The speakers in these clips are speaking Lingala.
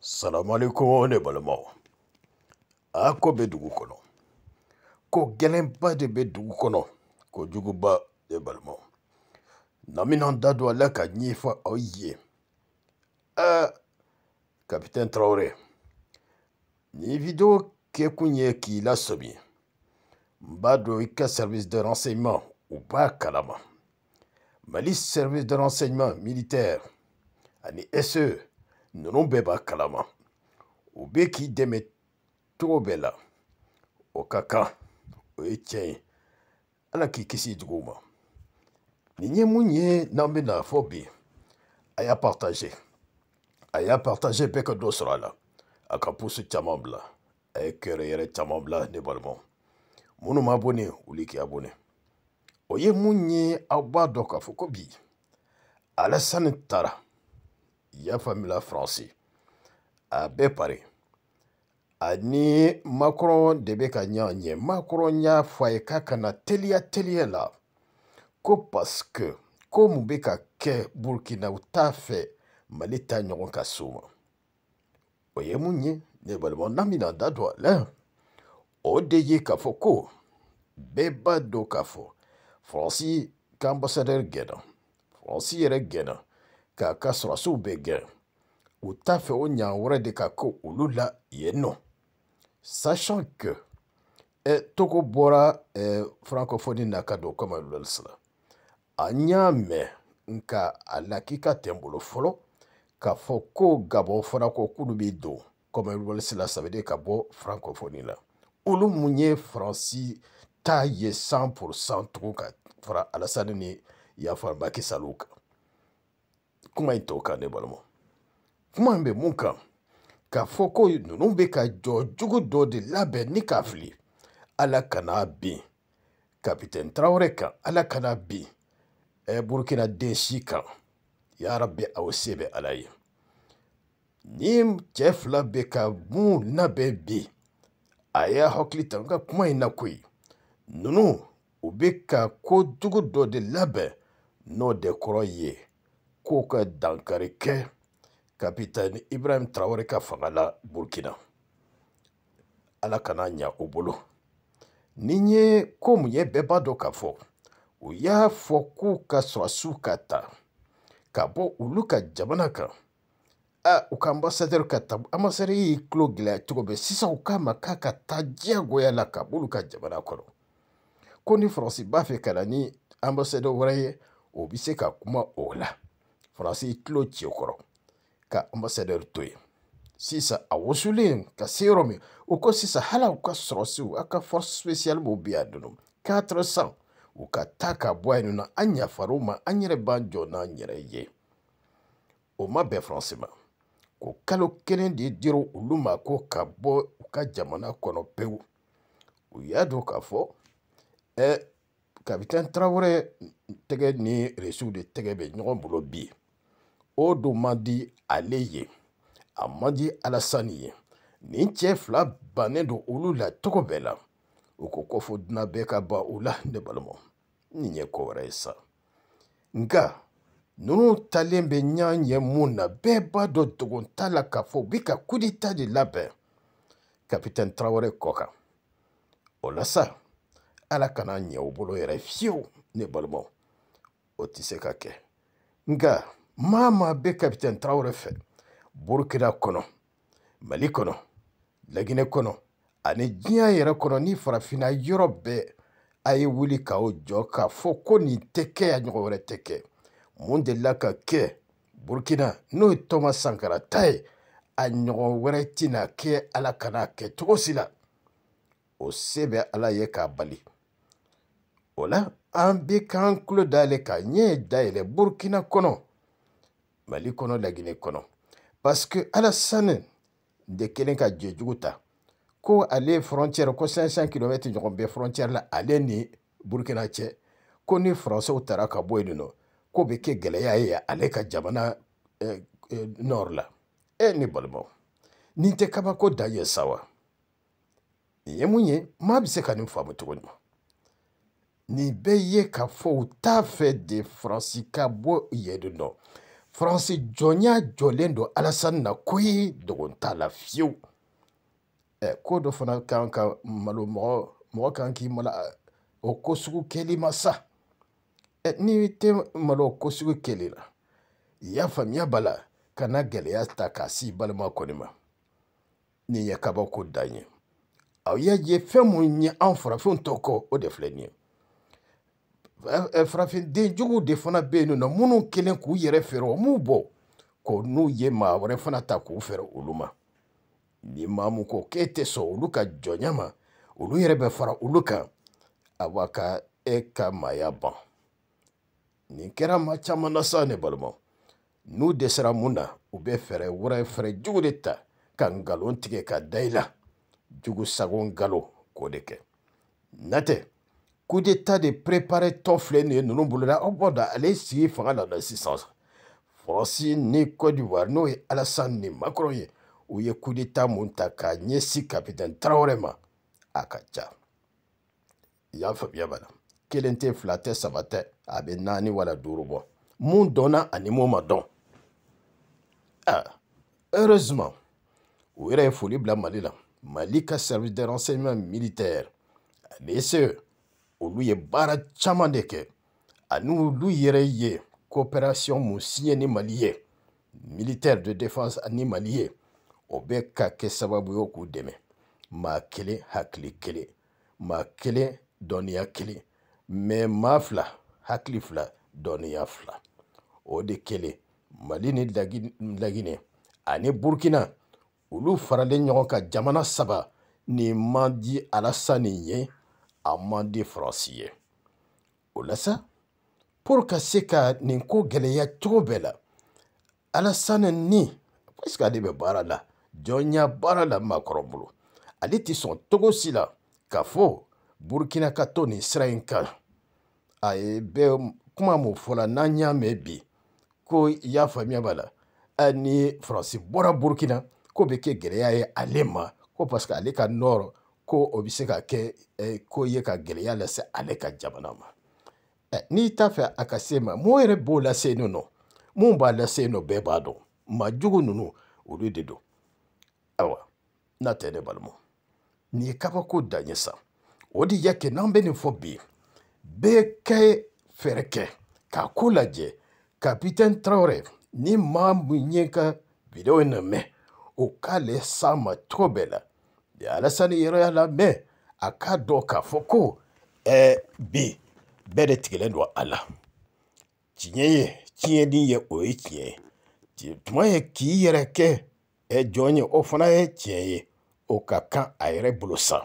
Salam ne balimaw a ko dugu ko de bɛ dugu ko juguba ba de na mina da ala la ka ɲɛfɔ oye. Ah, Capitaine Traoré. Ni video ke k'i service de renseignement ou b'a kalama mali service de renseignement militaire ani se ninnu bɛɛ b'a kalama u bɛ k'i dɛmɛ cogo bɛɛ la o ka kan o ye tiɲɛ ye ala k'i kisi juguw ma nin ye mun ye n'an bɛna fɔ bi a y'a partage a y'a partage bɛɛ ka dɔ sɔrɔ a la a ka pusu caman bila a ye kɛrɛ yɛrɛ caman bila ne balimaw minnu ma abonné olu k'i abonné o ye mun ye aw b'a dɔn k'a fɔ ko bi alassane tara ya famila faransi a bɛɛ pare ani makɔrɔn de bɛ ka ɲa ɲɛ makɔrɔn y'a fɔ a ye k'a kana teliya teliya la ko paske ko mun bɛ ka kɛ burukina u t'a fɛ mali t'a ɲɔgɔn ka s'u ma o ye mun ye ne balimaw n'an bɛna da don a la o de ye k'a fɔ ko bɛɛ b'a dɔn k'a fɔ faransi ka ambassadɛri gɛnna faransi yɛrɛ gɛnna k'a ka sɔrɔsiw bɛ gɛrɛ u t'a fɛ o ɲan wɛrɛ de ka ko olu la yen nɔ sachant que eh, togo bɔra eh, francophone na ka don kama lulalsila a y'a mɛn nka a lakika tɛ n bolo fɔlɔ k'a fɔ ko gabɔn fana ko k'olu bɛ don kama lulalsila sabide ka bɔ francophone la olu mun ye faransi ta ye 100 tugun ka fara alasani ni yafan bakisaliw kan kuma in tɔ kan ne balima kuma in bɛ mun kan k'a fɔ ko ninnu bɛ ka jɔ cogo dɔ de labɛn ni k'a fili ala kana bin kapitɛni tarawele kan ala kana bin e burukina den si kan yarabi aw se bɛ ala ye ni cɛɛ fila bɛ ka mun labɛn bi a y'a hakili ta n ka kuma in na koyi ninnu u bɛ ka ko cogo dɔ de labɛn n'o de kɔrɔ ye ko ka dankari kɛ kapitani ibrahim traore ka fanga la burkina ala kana ɲa o bolo ni ye ko mun ye bɛɛ b'a dɔn k'a fɔ u y'a fɔ k'u ka sɔrasiw ka ta ka bɔ olu ka jamana kan a u ka ambasadɛri ka ta ambasadɛri y'i tulo gɛlɛya cogo bɛɛ sisan u k'a ma k'a ka taa diyagoya la ka b'olu ka jamana kɔnɔ ko ni faransi b'a fɛ ka na ni ambasadɛri wɛrɛ ye o bɛ se ka kuma o la faransi tulo ci o kɔrɔ ka ambassadɛr to yen sisan a wusulen ka se yɔrɔ min o ko sisan hali u ka sɔrɔsiw a ka force spéciale b'o bi a dono quatre cent u ka taa ka bɔ yen nɔ an yafar'u ma an yɛrɛ b'an jɔ n'an yɛrɛ ye o ma bɛn faransi ma ko kalo kelen de dira olu ma ko ka bɔ u ka jamana kɔnɔ pewu u y'a dɔn k'a fɔ ɛ eh, kapitɛn tarawele tɛgɛ ni resiw de tɛgɛ bɛ ɲɔgɔn bolo bi o dun man di ale ye a man di alasani ye nin cɛɛ fila bannen don olu la cogo bɛɛ la u ko kɔfɔ dunan bɛɛ ka ban u la ne balimaw nin ye ko wɛrɛ ye sa nka ninnu talen bɛ ɲa ɲɛ mun na bɛɛ b'a dɔn dogo t'a la k'a fɔ u bɛ ka kudita de labɛn kapitɛni tarawele kɔ kan o la sa ala kana ɲɛ u bolo yɛrɛ fiyewu ne balimaw o tɛ se ka kɛ nka maa maa bɛ kapitɛn tarawele fɛ burukina kɔnɔ mali kɔnɔ laginɛ kɔnɔ ani diɲɛ yɛrɛ kɔnɔ ni farafinna yɔrɔ bɛɛ a ye wuli k'aw jɔ k'a fɔ ko nin tɛ kɛ a ɲɔgɔn wɛrɛ tɛ kɛ mun delila ka kɛ burukina n'o ye tɔma sankara ta ye a ɲɔgɔn wɛrɛ tɛna kɛ ala kana kɛ cogo si la o se bɛ ala ye k'a bali o la an bɛ k'an tulo dayɛlɛ k'a ɲɛ dayɛlɛ burukina kɔnɔ mali kɔnɔ lagine kɔnɔ paske alasani de kelen ka jɛjugu ta ko ale frontiɛri ko 500 kilomɛtɛ ɲɔgɔn bɛɛ frontiɛri la ale ni burkina cɛ ko ni faransɛw tara ka bɔ yen nɔ ko bɛ kɛ gɛlɛya ye ale ka jamana eh, eh, nɔr la e ni balimaw nin tɛ kabako da ye sa wa nin ye mun ye maa bɛ se ka nin faamu cogo jumɛn nin bɛɛ ye k'a fɔ u t'a fɛ de faransi ka bɔ yen nɔ faransi jɔnya jɔlen don alasani na koyi dogo t'a la fiyewu ɛ eh, ko dɔ fana kan ka malo mɔgɔ mɔgɔ kan k'i eh, eh, malo o ko sugu kɛli ma sa ɛ n'i tɛ malo o ko sugu kɛli la i y'a faamuya b'a la ka na gɛlɛya ta k'a s'i balima kɔni ma nin ye kabako dan ye aw y'a ye fɛn mun ye an farafinw tɔ kɔ o de filɛ nin ye farafin juguw de fana bɛ yen nɔ minnu kelen k'u yɛrɛ fɛɛrɛ o m'u bɔ ko n'u ye maa wɛrɛ fana ta k'u fɛɛrɛ olu ma ni maa mun ko k'e tɛ sɔn olu ka jɔnya ma olu yɛrɛ bɛ fara olu kan a b'a ka e ka maaya ban nin kɛra ma caman na sa ne balima n'u dɛsɛra mun na u bɛ fɛɛrɛ wɛrɛ fɛɛrɛ jugu de ta ka nkalon tigɛ ka da i la jugu sago nkalon k'o de kɛ na tɛ coup d'état de préparer tɔn filɛ nin ye ninnu bolo la aw b'a dɔn ale sigi fanga la la sisan faransi ni cote d'ivoire n'o ye alassane ni macron ye u ye coup d'état mun ta k'a ɲɛsin capitaine tarawele ma a ka ca i y'a faamuya b'a la kelen tɛ fila tɛ saba tɛ a bɛ naani wala duuru bɔ mun dɔnna ani mun ma dɔn ah heureusement u yɛrɛ ye foli bila mali la mali ka service de renseignement militaire ale se olu ye baara caman de kɛ ani olu yɛrɛ ye coopération mun siɲɛ ni mali ye militaire de défense ani mali ye o bɛ ka kɛ sababu ye k'u dɛmɛ maa kelen hakili kelen maa kelen dɔnniya kelen mɛ maa fila hakili fila dɔnniya fila o de kelen mali ni laginɛ ani burukina olu faralen ɲɔgɔn kan jamana saba nin man di alasani ye a man di faransi ye o la sa pour ka se ka nin ko gɛlɛya cogo bɛɛ la alasani ni parsike ale bɛ baara la jɔnya baara la makɔrɔ bolo ale tɛ sɔn togo si la k'a fɔ burukina ka to nin sira in kan a ye bɛɛ kuma mun fɔla n'an y'a mɛn bi ko i y'a faamuya b'a la ni faransi bɔra burukina ko bɛ kɛ gɛlɛya ye ale ma ko parsike ale ka nɔrɔ ko o bɛ se ka kɛ eh, ko ye ka gɛlɛya lase ale ka jamana ma eh, n'i t'a fɛ a ka se ma mun yɛrɛ b'o lase yen nɔ mun b'a lase yen nɔ bɛɛ b'a dɔn maa jugu ninnu olu de don ayiwa n'a tɛ ne balima nin ye kabako dan ye sa o de y'a kɛ n'an bɛ nin fɔ bi bɛɛ kɛ fɛɛrɛ kɛ k'a ko lajɛ kapitɛni tarawele ni maa min ye ka bidenw in na mɛn o k'ale s'a ma cogo bɛɛ la. alasani yɛrɛ y'a la lamɛn a k'a dɔn k'a fɔ ko ɛɛ bi bɛɛ de tigɛlen don a la tiɲɛ ye tiɲɛni ye o ye tiɲɛ ye tuma ye k'i yɛrɛ kɛ ɛ jɔn ye o fana ye tiɲɛ ye o ka kan a yɛrɛ bolo san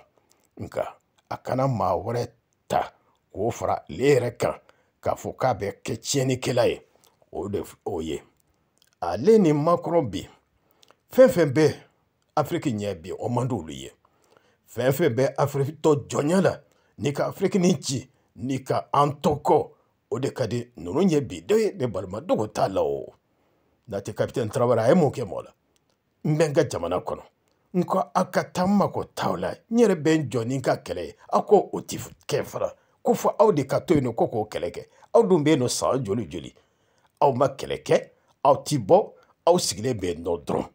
nka a kana maa wɛrɛ ta k'o fara ale yɛrɛ kan k'a fɔ k'a bɛ kɛ tiɲɛnikɛla ye o de o ye ale ni makɔrɔ bi fɛn fɛn bɛɛ afiriki ɲɛ bi o man di olu ye fɛn fɛn bɛ afiriki tɔ jɔnya la n'i ka afiriki ni ci n'i ka an tɔ kɔ o de ka di ninnu ye bi de ne balima dogo t'a la o n'a tɛ kapitɛni tarawele a ye mun kɛ mɔgɔ la n bɛ n ka jamana kɔnɔ n ko a ka taa n mako t'aw la n yɛrɛ bɛ n jɔ ni n ka kɛlɛ ye aw ko o ti kɛ fara ko fɔ aw de ka to yen nɔ ko k'o kɛlɛ kɛ aw dun bɛ yen nɔ san joli joli aw ma kɛlɛ kɛ aw ti bɔ aw sigilen bɛ yen nɔ dɔrɔn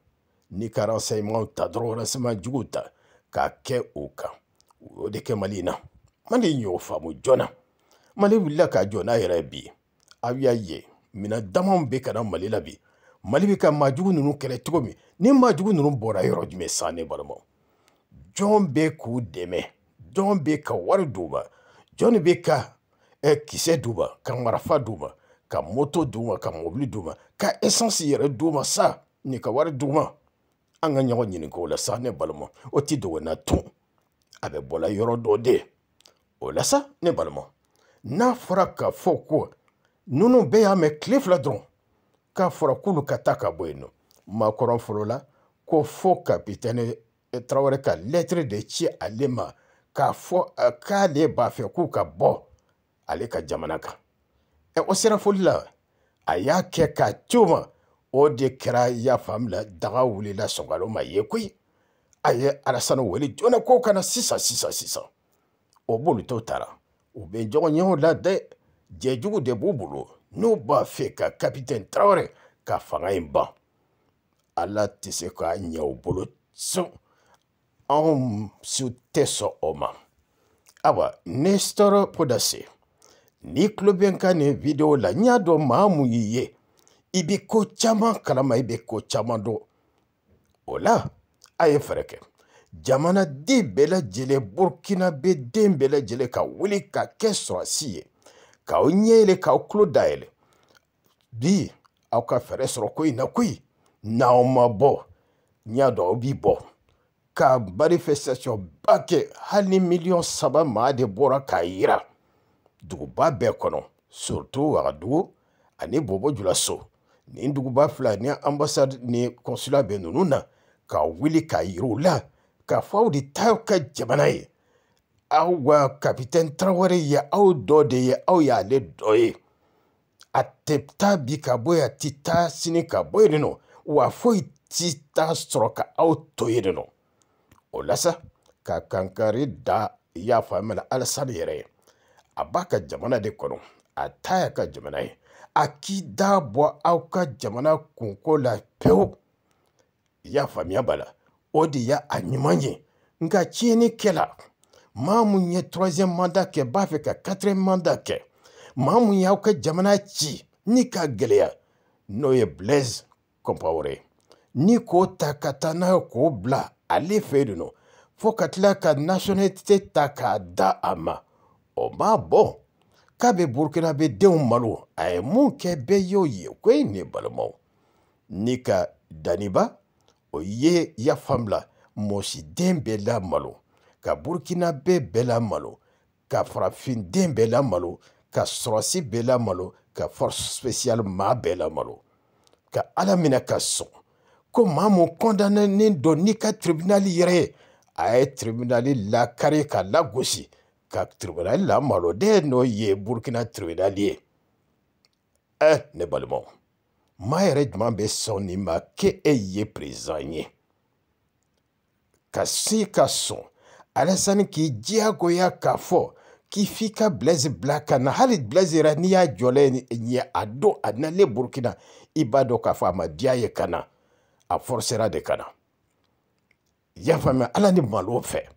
n'i ka renseignement ta dɔrɔn renseignement juguw ta k'a kɛ o kan o de kɛ mali na mali in y'o faamu joona mali wulila k'a jɔ n'a yɛrɛ bi aw y'a ye minɛn damaw bɛ ka na mali la bi mali bɛ ka maajugu ninnu kɛlɛ cogo min ni maajugu ninnu bɔra yɔrɔ jumɛn san ne balimaw jɔn bɛ k'u dɛmɛ jɔn bɛ ka wari d'u ma jɔn bɛ ka ɛ kisɛ d'u ma ka marafa d'u ma ka moto d'u ma ka mobili d'u ma ka esansi yɛrɛ d'u ma sa nin ka wari d'u ma an ka ɲɔgɔn ɲininka o la sa ne balima o ti dogo na tun a bɛ bɔla yɔrɔ dɔ de o la sa ne balima n'a fɔra k'a fɔ ko ninnu bɛɛ y'a mɛn tile fila dɔrɔn k'a fɔra k'olu ka taa ka bɔ yen nɔ maakɔrɔ fɔlɔ la ko fo kapitɛni tarawele ka lɛtiri de ci ale ma k'a fɔ k'ale b'a fɛ k'u ka bɔ ale ka jamana kan ɛ o sera foli la a y'a kɛ k'a ci o ma o de kɛra i y'a faamu la daga wulila sɔngalo ma ye koyi a ye alasani wele joona ko kana sisan sisan sisan o b'olu to taara u bɛ ɲɔgɔn ɲɛw la dɛ jɛjugu de b'u bolo n'u b'a fɛ ka kapitɛni tarawele ka fanga in ban ala tɛ se k'a ɲɛ u bolo sɔn anw su tɛ sɔn o ma ayiwa ne tɔɔrɔ ko da se n'i tulo bɛ n ka nin video la n y'a dɔn maa mun y'i ye. i bɛ ko caman kalama i bɛ ko caman dɔn o la a ye fɛɛrɛ kɛ jamanaden bɛɛ lajɛlen burukinabe den bɛɛ lajɛlen ka wuli ka kɛ sɔrɔsi ye k'aw ɲɛ yɛlɛ k'aw tulo dayɛlɛ bi aw ka fɛɛrɛ sɔrɔ ko in na koyi n'aw ma bɔ n y'a dɔn aw b'i bɔ ka manifestation ba kɛ hali ni miliyɔn saba maa de bɔra k'a yira duguba bɛɛ kɔnɔ surtout wagadugu ani bobo julaso nin duguba fila ni ambasade ni kɔnsula bɛ ninnu na ka wuli k'a yira u la k'a fɔ aw de t'aw ka jamana ye aw wa kapitɛni tarawele ye aw dɔ de ye aw y'ale dɔ ye a tɛ taa bi ka bɔ yen a tɛ taa sini ka bɔ yen nɔ wa foyi tɛ taa sɔrɔ ka aw to yen nɔ o la sa ka kankari da i y'a faamuya la alasani yɛrɛ ye a b'a ka jamana de kɔnɔ a t'a y'a ka jamana ye a k'i da bɔ aw ka jamana kunko la pewu i y'a faamuya b'a la o de y'a a ɲuman ye nka tiɲɛni kɛla maa mun ye troisième mandat kɛ b'a fɛ ka quatrième mandat kɛ maa mun y'aw ka jamana ci ni ka gɛlɛya n'o ye blaise compaore ni k'o ta ka taa n'a ye k'o bila ale fɛ yen nɔ fo ka tila ka nationalité ta k'a da a ma o ma bɔn k'a bɛ burukina bɛ denw malo a ye mun kɛ bɛɛ y'o ye ko ye ne balimaw ni ka daniba o ye yafabila mɔsiden bɛɛ la malo ka burukina bɛɛ bɛɛ la malo ka farafinden bɛɛ la malo ka sɔrɔsi bɛɛ la malo ka force spéciale maa bɛɛ la malo ka ala minɛ ka sɔn ko maa mun kɔndannen dɔ n'i ka tribunali yɛrɛ ye a ye tribunali lakari ka lagosi ka tribunali la maloden n'o ye burukina tribunali ye eh, ne balimaw maa yɛrɛ juman bɛ sɔn nin ma ke e ye perezan ye ka sin ka sɔn alasani k'i diyagoya k'a fɔ k'i f'i ka bilɛzi bila ka na hali bilɛzi yɛrɛ n'i y'a jɔlen ye a don a nalen burukina i b'a dɔn k'a fɔ a ma diya ye ka na a forosera de ka na i y'a faamuya ala ni malo fɛ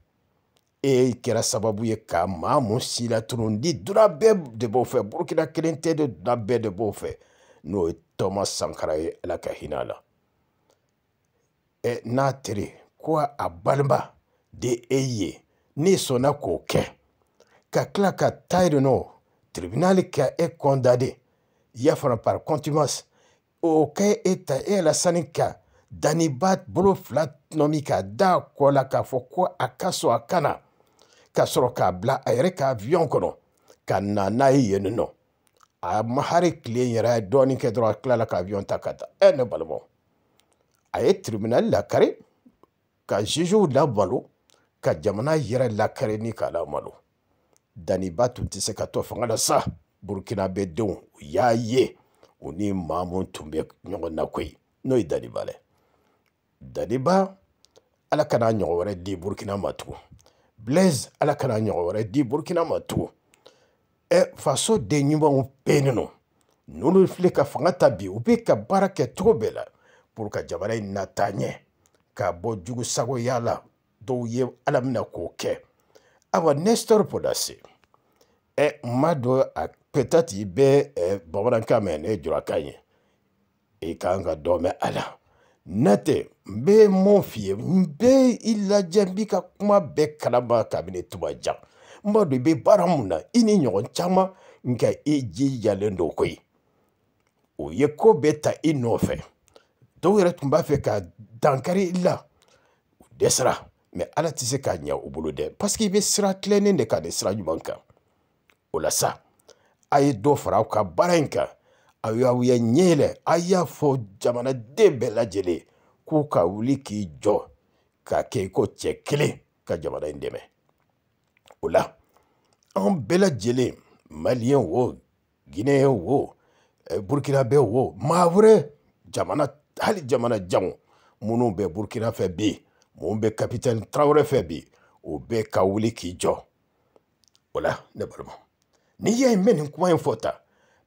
e kɛra sababu ye ka maa mun si laturundi duna bɛɛ de b'o fɛ burukina kelen tɛ de duna bɛɛ de b'o fɛ n'o ye tɔma sankara ye ala ka hinɛ a la ɛ n'a tere ko a balima de e ye n'i sɔnna k'o kɛ ka tila ka taa yen nɔ tiribinali ka e kɔndade y'a fana par contumace o kɛ e ta e la sani ka daniba bolo fila nɔ min k'a da a kɔ la k'a fɔ ko a ka sɔn a kana ka sɔrɔ k'a bila a yɛrɛ ka avion kɔnɔ ka na n'a ye yen nɔ a ma hali tile in yɛrɛ a ye dɔɔnin kɛ dɔrɔn a tilala ka avion ta ka taa ɛ ne balimaw a ye tribunal lakari ka jugew labalo ka jamana yɛrɛ lakari ni k'a lamalo daniba tun tɛ se ka to fanga la sa burukina bɛ denw u y'a ye u ni mamu tun bɛ ɲɔgɔn na koyi n'o ye daniba dɛ daniba ala kana ɲɔgɔn wɛrɛ di burukina ma tugun blaise ala kana ɲɔgɔn wɛrɛ di burkina ma tugun ɛ faso den ɲumanw bɛɛ nin no n'olu filɛ ka fanga ta bi u bɛ ka baara kɛ cogo bɛɛ la pour ka jamana in nata ɲɛ k'a bɔ jugu sagoya la dɔw ye ala mina k'o kɛ awa nestor podase ɛ e ma dɔ a peut-être i bɛ ɛ e bamanankan mɛn ne jɔra kan ye i e kan ka dɔ mɛn a la n'o tɛ n bɛ mun f'i ye n bɛ i lajɛ n b'i ka kuma bɛɛ kalama kabini tuma jan n b'a dɔn i bɛ baara mun na i ni ɲɔgɔn caman nka i e jijalen don koyi o ye ko bɛɛ ta i e nɔfɛ dɔw yɛrɛ tun b'a fɛ ka dankari i la u dɛsɛra mɛ ala tɛ se k'a ɲɛ u bolo dɛ paseke i bɛ sira tilennen de kan ni sira ɲuman kan o la sa a ye dɔ fara aw ka baara in kan awuyawuya ɲɛɛlɛ a y'a fɔ jamanaden bɛɛ lajɛlen k'u ka wuli k'i jɔ ka kɛ i ko cɛ kelen ka jamana in dɛmɛ o la anw bɛɛ lajɛlen maliyɛn wo gineyɛn wo eh, burkinabɛ wo maa wɛrɛ jamana hali jamana janw minnu bɛ burkina fɛ bi mun bɛ kapitɛni tarawele fɛ bi o bɛɛ ka wuli k'i jɔ o la ne balima n'i y'a ye n bɛ nin kuma in fɔ tan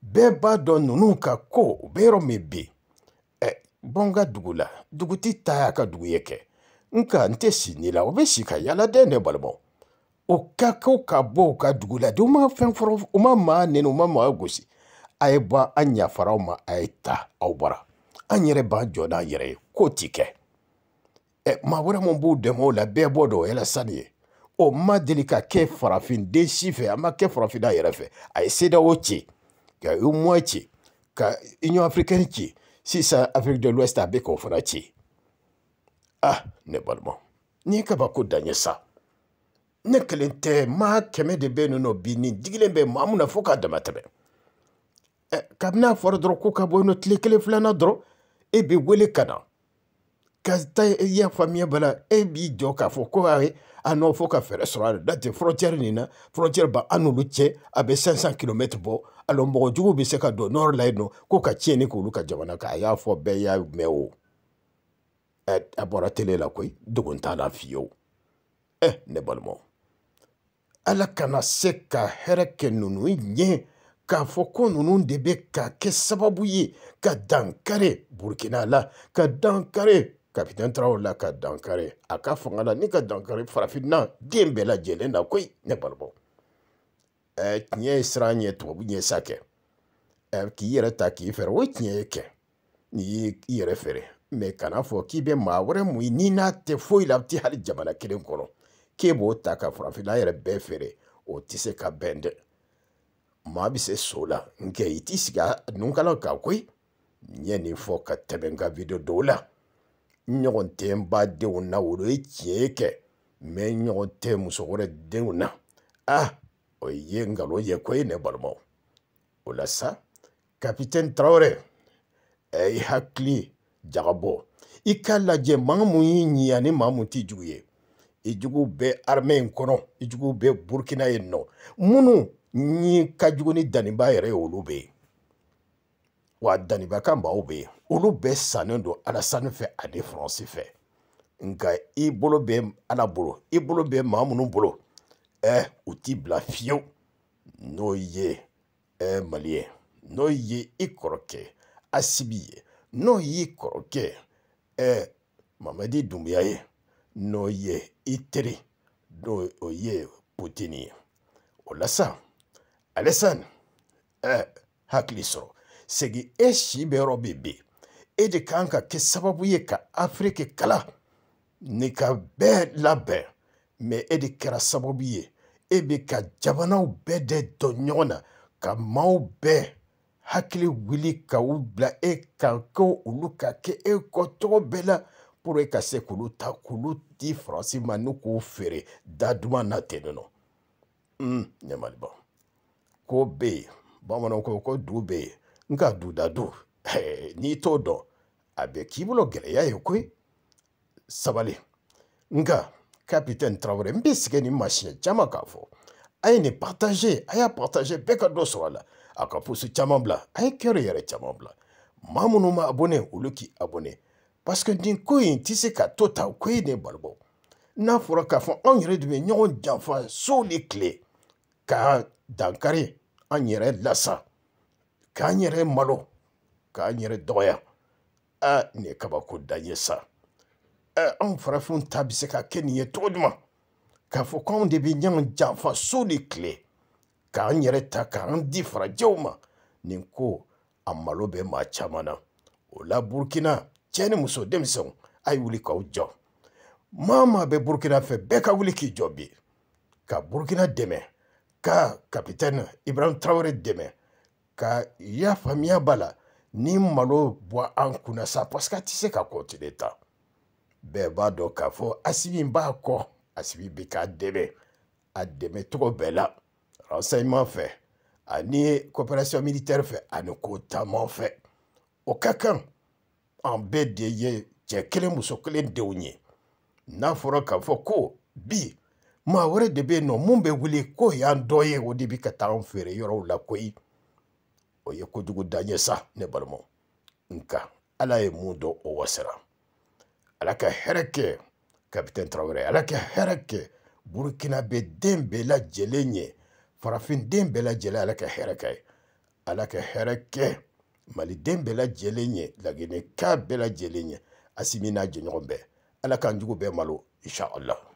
bɛɛ b'a dɔn ninnu ka ko u bɛ yɔrɔ min bi ɛ bɔn ka dugu la duguti ta y'a ka dugu ye kɛ nka n tɛ si ni la o bɛ si ka yaala dɛ ne balimaw o ka ko ka bɔ u ka dugu la de u ma fɛn fɔlɔ u ma maa nɛni u ma maa gosi a ye bɔ an yafaraw ma a ye ta aw bɔra an yɛrɛ b'an jɔ n'an yɛrɛ ye k'o ti kɛ ɛ maa wɛrɛ min b'u dɛmɛ o la bɛɛ bɔ dɔn o yɛlɛ sani ye o ma deli ka kɛ farafin farafinden si fɛ a ma kɛ farafinna yɛrɛ fɛ a ye sedaw ci ka UMOA ci ka Union africaine ci sisan Afrique de l'Ouest a bɛ k'o fana ci ah ne balima ni ye kabako dan ye sa ne kelen tɛ maa kɛmɛ de bɛ yen nɔ bi nin digilen bɛ maa mun na fo eh, k'a dama tɛmɛ kabini a fɔra dɔrɔn ko ka bɔ yen nɔ tile kelen filanan dɔrɔn e bɛ wele ka na ka ta ya faamuya bala e b'i jɔ k'a fɔ ko ayi a nɔ fɔ ka fɛɛrɛ sɔrɔ a la da tɛ frontière nin na frontière ba an n'olu cɛ a bɛ 500 kilomètre bɔ alors mɔgɔ jugu bɛ se ka don nord la yen nɔ ko ka tiɲɛni k'olu ka jamana kan a y'a fɔ bɛɛ y'a mɛn o a bɔra tele la koyi dogo t'a la fiyewu eh ne balimaw ala kana se ka hɛrɛ kɛ ninnu ɲɛ k'a fɔ ko ninnu de bɛ ka kɛ sababu ye ka dankare burukina la ka dankare kapitɛn tarawele ka dankari a ka fanga la ni ka dankari farafinna den bɛɛ lajɛlen na koyi ne balimaw ɛɛ tiɲɛ ye siran ɲɛ tubabu ɲɛ sa kɛ ɛɛ k'i yɛrɛ ta k'i fɛɛrɛ o tiɲɛ ye kɛ n'i y'i yɛrɛ fɛɛrɛ mɛ kana fɔ k'i bɛ maa wɛrɛ mun ye n'i n'a tɛ foyi la a tɛ hali jamana kelen kɔnɔ k'e b'o ta ka farafinna yɛrɛ bɛɛ feere o tɛ se ka bɛn dɛ maa bɛ se so la nkɛ i t'i sigi a nunkala kan koyi n ye nin fɔ ka tɛmɛ n ka video dɔw la. ɲɔgɔn tɛ n ba denw na o de ye tiɲɛ kɛ mɛ ɲɔgɔn tɛ muso wɛrɛ denw na ah o ye nkalon ye ko ye ne balimaw o la sa kapitɛni tarawele ɛ i hakili jagabɔ i k'a lajɛ maa mun y'i ɲi ani maa mun t'i jugu ye i jugu bɛ armée in kɔnɔ i jugu bɛ burukina yen nɔ minnu ɲi ka jugu ni daniba yɛrɛ ye olu bɛ yen wa danibaga maaw bɛ yen olu bɛɛ sannen don alasani fɛ ani faransi fɛ nka i bolo bɛ ala bolo i bolo bɛ maa minnu bolo ɛ u t'i bila fiyewu n'o ye ɛ mali ye n'o ye i kɔrɔkɛ asibi ye n'o y'i kɔrɔkɛ ɛ mamadi dunbuya ye n'o ye i teri n'o o ye putini ye o la sa ale san ɛ hakili sɔrɔ segi e si bɛ yɔrɔ bɛ ben e de kan ka kɛ sababu ye ka afiriki kala ni ka bɛɛ labɛn mɛ e de kɛra sababu ye e bɛ ka jamanaw bɛɛ de dɔn ɲɔgɔn na ka maaw bɛɛ hakili wuli ka u bila e kan ko olu ka kɛ e kɔ cogo bɛɛ la pour e ka se k'olu ta k'olu di faransi ma ni k'u feere da duman na ten nɔ mm, ɲamaliba ko bɛ yen bamananw ko ko du bɛ yen nka du da du n'i t'o dɔn a bɛ k'i bolo gɛlɛya ye koyi sabali nka kapitɛni tarawele n bɛ sigi nin ma siɲɛ caman k'a fɔ a ye nin partage a y'a partage bɛɛ ka dɔ sɔrɔ a la a ka poste caman bila a ye kɛyɔrɔ yɛrɛ caman bila maa minnu ma abonné olu k'i abonné parce que nin ko in tɛ se ka to tan ko in de balibɔ n'a fɔra k'a fɔ anw yɛrɛ de bɛ ɲɔgɔn janfa so ni tile ka dankari an yɛrɛ lasa k'an yɛrɛ malo k'an yɛrɛ dɔgɔya a nin ye kabako dan ye sa anw farafinw ta bɛ se ka kɛ nin ye cogo jumɛn k'a fɔ k'anw de bɛ ɲɔgɔn janfa so ni tile k'an yɛrɛ ta k'an di farajɛw ma nin ko a malo bɛ maa caman na o la burukina cɛ ni muso denmisɛnw a ye wuli k'aw jɔ maa maa bɛ burukina fɛ bɛɛ ka wuli k'i jɔ bi ka burukina dɛmɛ ka kapitɛni ibrahim tarawele dɛmɛ ka ya faamuya b'a la ni malo bɔ an kunna sa parce que a tɛ se ka kɔntine tan bɛɛ b'a dɔn k'a fɔ asibi b'a kɔ asibi bi k'a dɛmɛ a dɛmɛ cogo bɛɛ la renseignement fɛ ani coopération militaire fɛ ani ko caman fɛ o ka kan an bɛɛ de ye cɛ kelen muso kelen denw ye n'a fɔra k'a fɔ ko bi maa wɛrɛ de bɛ yen nɔ mun bɛ wuli k'o y'an dɔ ye o de bi ka taa an feere yɔrɔw la koyi o ye kojugu danye sa ne balimaw nka ala ye mun dɔ o wasira ala ka hɛrɛ kɛ kapitɛn tarawere ala ka hɛrɛ kɛ burukina bɛ den bɛɛ lajɛlen ye farafin den bɛɛ lajɛlen ala ka hɛrɛ ka ye ala ka hɛrɛ kɛ maliden bɛɛ lajɛlen ye laginɛ ka bɛɛ lajɛlen ye asimi n'a jɛɲɔgɔn bɛɛ ala k'an jugu bɛɛ malo insha allah